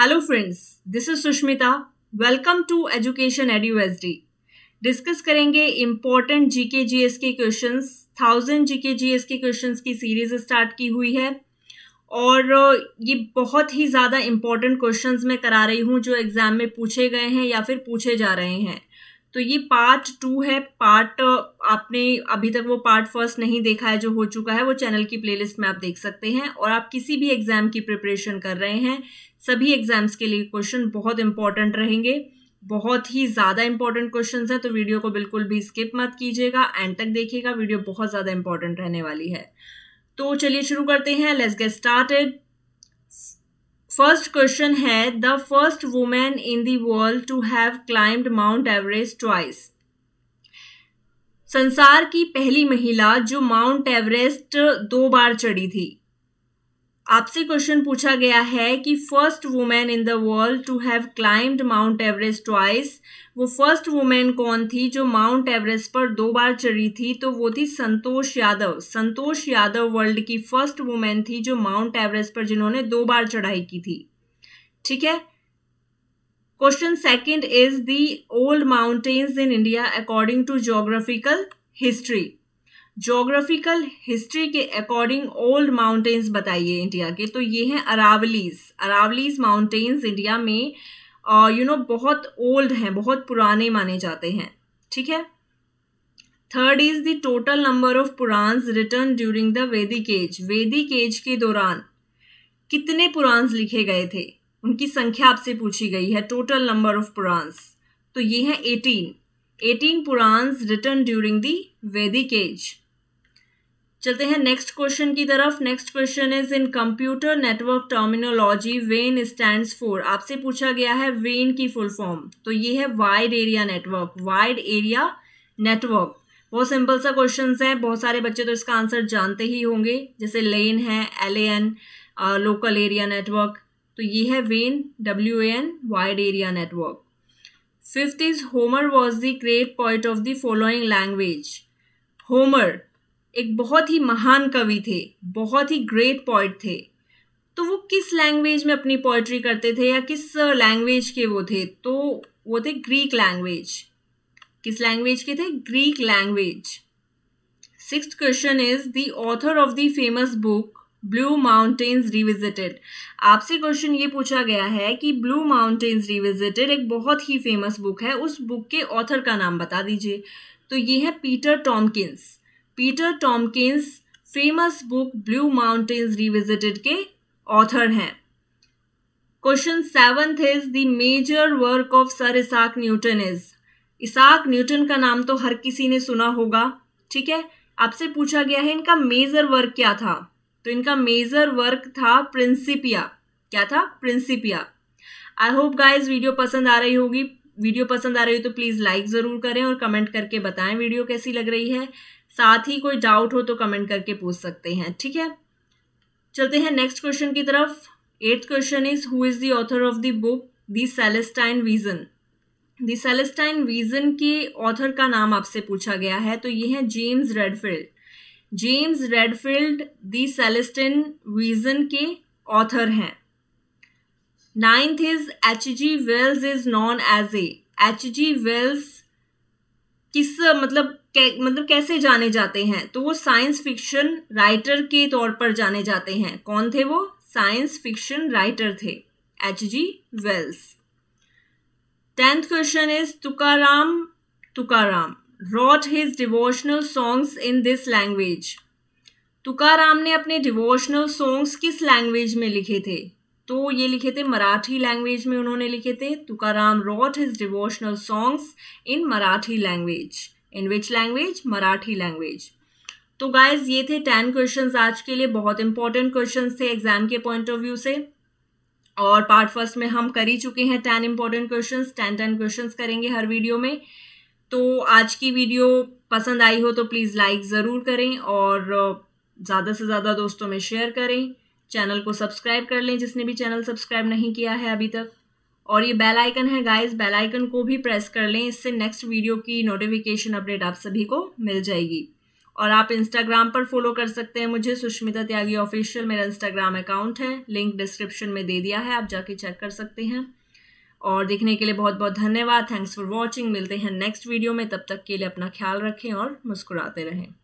Hello friends, this is Sushmita. Welcome to Education EduSD. Discuss करेंगे important G S के question thousand G K G S के question की series start की हुई है और uh, ये बहुत ही ज़्यादा इम्पोर्टेंट क्वेश्चन मैं करा रही हूँ जो एग्ज़ाम में पूछे गए हैं या फिर पूछे जा रहे हैं तो ये पार्ट टू है पार्ट uh, आपने अभी तक वो पार्ट फर्स्ट नहीं देखा है जो हो चुका है वो चैनल की प्लेलिस्ट में आप देख सकते हैं और आप किसी भी एग्ज़ाम की प्रिपरेशन कर रहे हैं सभी एग्ज़ाम्स के लिए क्वेश्चन बहुत इंपॉर्टेंट रहेंगे बहुत ही ज़्यादा इंपॉर्टेंट क्वेश्चन हैं तो वीडियो को बिल्कुल भी स्किप मत कीजिएगा एंड तक देखिएगा वीडियो बहुत ज़्यादा इंपॉर्टेंट रहने वाली है तो चलिए शुरू करते हैं let's get started first question है the first women in world world to have climbed mount Everest twice संसार की पहली महिला जो माउंट एवरेस्ट दो बार चढ़ी थी आपसे क्वेश्चन पूछा गया है कि first women in the world to have climbed mount Everest twice वो फर्स्ट वुमेन कौन थी जो माउंट एवरेस्ट पर दो बार चढ़ी थी तो वो थी संतोष यादव संतोष यादव वर्ल्ड की फर्स्ट वुमेन थी जो माउंट एवरेस्ट पर जिन्होंने दो बार चढ़ाई की थी ठीक है question second is the old mountains in India according to geographical history geographical history के अकॉर्डिंग ओल्ड माउंटेन्स बताइए इंडिया के तो ये हैं अरावलीज अरावलीज माउंटेन्स इंडिया में यू नो you know, बहुत ओल्ड हैं बहुत पुराने माने जाते हैं ठीक है third is the total number of Puranas written during the Vedic age Vedic age के दौरान कितने पुरान्स लिखे गए थे उनकी संख्या आपसे पूछी गई है टोटल नंबर ऑफ पुरान्स तो ये हैं eighteen eighteen Puranas written during the Vedic age चलते हैं नेक्स्ट क्वेश्चन की तरफ next question is in computer network terminology वेन स्टैंड फॉर आपसे पूछा गया है वेन की फुल फॉर्म तो ये है wide area network wide area network बहुत सिंपल सा क्वेश्चन है बहुत सारे बच्चे तो इसका आंसर जानते ही होंगे जैसे लेन है L N local area network तो ये है वेन W N wide area network fifth is Homer was the great point of the following language Homer एक बहुत ही महान कवि थे बहुत ही ग्रेट पॉइट थे तो वो किस लैंग्वेज में अपनी पोइट्री करते थे या किस लैंग्वेज के वो थे तो वो थे ग्रीक लैंग्वेज किस लैंग्वेज के थे Greek language six question is the author of the famous book blue mountains revisited आपसे क्वेश्चन ये पूछा गया है कि ब्लू माउंटेन्स रिविजिटेड एक बहुत ही फेमस बुक है उस बुक के ऑथर का नाम बता दीजिए तो ये है Peter Tomkins Peter Tomkins famous book blue mountains revisited के ऑथर हैं question seventh is the major work of sir Isaac Newton is Isaac Newton का नाम तो हर किसी ने सुना होगा ठीक है आपसे पूछा गया है इनका मेजर वर्क क्या था तो इनका मेजर वर्क था प्रिंसिपिया क्या था Principia I hope guys video पसंद आ रही होगी वीडियो पसंद आ रही हो तो प्लीज़ लाइक ज़रूर करें और कमेंट करके बताएं वीडियो कैसी लग रही है साथ ही कोई डाउट हो तो कमेंट करके पूछ सकते हैं ठीक है चलते हैं नेक्स्ट क्वेश्चन की तरफ eighth question is who is the author of the book the Celestine vision the Celestine vision के ऑथर का नाम आपसे पूछा गया है तो ये है James Redfield James Redfield the Celestine vision के ऑथर हैं ninth is H G Wells is known as a H G Wells किस मतलब मतलब कैसे जाने जाते हैं तो वो साइंस फिक्शन राइटर के तौर पर जाने जाते हैं कौन थे वो साइंस फिक्शन राइटर थे H G Wells tenth question is Tukaram Tukaram wrote his devotional songs in this language Tukaram ने अपने डिवोशनल सॉन्ग्स किस लैंग्वेज में लिखे थे तो ये लिखे थे मराठी लैंग्वेज में उन्होंने लिखे थे Tukaram wrote his devotional songs in Marathi language in which language Marathi language तो गाइज ये थे टेन क्वेश्चन आज के लिए बहुत इंपॉर्टेंट क्वेश्चन थे एग्जाम के पॉइंट ऑफ व्यू से और पार्ट फर्स्ट में हम कर ही चुके हैं ten important question ten ten question करेंगे हर वीडियो में तो आज की वीडियो पसंद आई हो तो प्लीज़ लाइक ज़रूर करें और uh, ज़्यादा से ज़्यादा दोस्तों में शेयर करें चैनल को सब्सक्राइब कर लें जिसने भी चैनल सब्सक्राइब नहीं किया है अभी तक और ये बेल आइकन है गाइस बेल आइकन को भी प्रेस कर लें इससे नेक्स्ट वीडियो की नोटिफिकेशन अपडेट आप सभी को मिल जाएगी और आप इंस्टाग्राम पर फॉलो कर सकते हैं मुझे सुष्मिता त्यागी ऑफिशियल मेरा इंस्टाग्राम अकाउंट है लिंक डिस्क्रिप्शन में दे दिया है आप जाके चेक कर सकते हैं और देखने के लिए बहुत बहुत धन्यवाद थैंक्स फॉर वॉचिंग मिलते हैं नेक्स्ट वीडियो में तब तक के लिए अपना ख्याल रखें और मुस्कुराते रहें